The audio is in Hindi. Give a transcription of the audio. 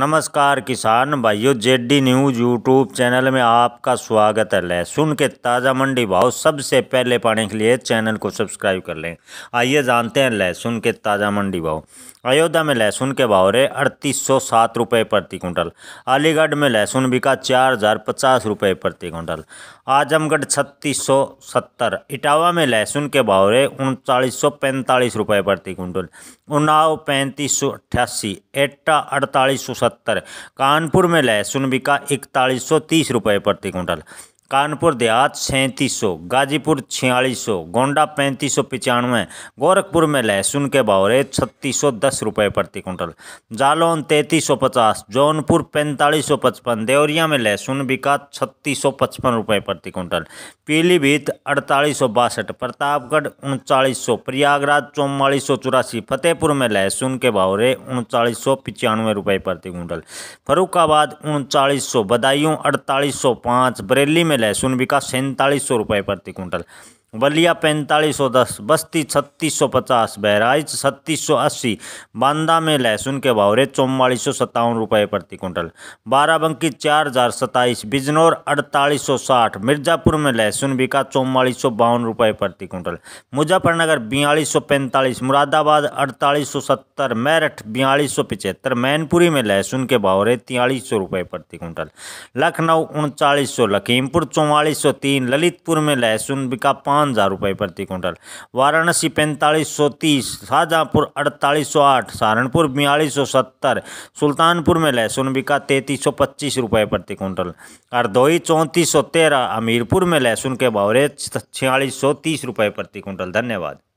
नमस्कार किसान भाइयों जेडी न्यूज यूट्यूब चैनल में आपका स्वागत है लहसुन के ताज़ा मंडी भाव सबसे पहले पाने के लिए चैनल को सब्सक्राइब कर लें आइए जानते हैं लहसुन के ताज़ा मंडी भाव अयोध्या में लहसुन के भाव रहे अड़तीस सौ सात रुपये प्रति कुंटल अलीगढ़ में लहसुन बिका चार हज़ार पचास रुपये प्रति कुंटल आजमगढ़ छत्तीस सौ सत्तर इटावा में लहसुन के भाव रहे उनतालीस सौ पैंतालीस रुपये प्रति कुंटल उन्नाव पैंतीस सौ अट्ठासी एट्टा अड़तालीस सौ कानपुर में लहसुन बिका इकतालीस सौ तीस रुपये प्रति क्विंटल कानपुर देहात सैंतीस सौ गाजीपुर छियालीस सौ गोंडा पैंतीस सौ पिचानवे गोरखपुर में लहसुन के भाव रहे छत्तीस सौ दस रुपये प्रति कुंटल जालौन तैंतीस सौ पचास जौनपुर पैंतालीस सौ पचपन देवरिया में लहसुन बिका छत्तीस सौ पचपन रुपये प्रति कुंटल पीलीभीत अड़तालीस सौ बासठ प्रतापगढ़ उनचालीस सौ प्रयागराज चौवालीस सौ चौरासी फतेहपुर में लहसुन के भाव रहे उनचालीस सौ पिचानवे रुपये प्रति कुंटल फरुखाबाद उनचालीस सौ बदायूँ अड़तालीस सौ पाँच बरेली में लहसुन बिका सैंतालीस सौ रुपये प्रति क्विंटल बलिया पैंतालीस सौ दस बस्ती छत्तीस सौ पचास बहराइच छत्तीस सौ अस्सी बांदा में लहसुन के भाव चौवालीस सौ सत्तावन रुपये प्रति कुंटल बाराबंकी चार हज़ार सत्ताईस बिजनौर अड़तालीस सौ साठ मिर्ज़ापुर में लहसुन बिका चौवालीस सौ बावन रुपये प्रति कुंटल मुजफ्फरनगर बयालीस सौ पैंतालीस मुरादाबाद अड़तालीस सौ सत्तर मेरठ बयालीस सौ पिचहत्तर मैनपुरी में लहसुन के भाव रेट तियालीस सौ रुपये प्रति कुंटल लखनऊ उनचालीस सौ लखीमपुर चौवालीस सौ तीन ललितपुर में लहसुन बिका पाँच सत्तावन हज़ार रुपये प्रति क्विंटल वाराणसी पैंतालीस सौ तीस शाहजहाँपुर अड़तालीस सौ आठ सहारनपुर बयालीस सौ सत्तर सुल्तानपुर में लहसुन बिका तैंतीस सौ पच्चीस रुपये प्रति क्विंटल हरदोई चौंतीस सौ तेरह हमीरपुर में लहसुन के भाव रेट छियालीस सौ तीस रुपये प्रति क्विंटल धन्यवाद